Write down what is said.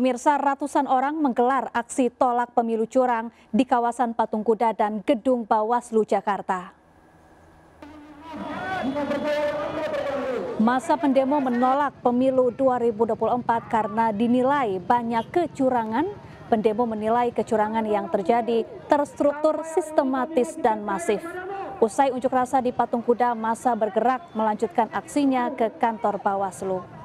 Pemirsa ratusan orang menggelar aksi tolak pemilu curang di kawasan Patung Kuda dan Gedung Bawaslu Jakarta. Masa pendemo menolak pemilu 2024 karena dinilai banyak kecurangan. Pendemo menilai kecurangan yang terjadi terstruktur, sistematis, dan masif. Usai unjuk rasa di Patung Kuda, masa bergerak melanjutkan aksinya ke kantor Bawaslu.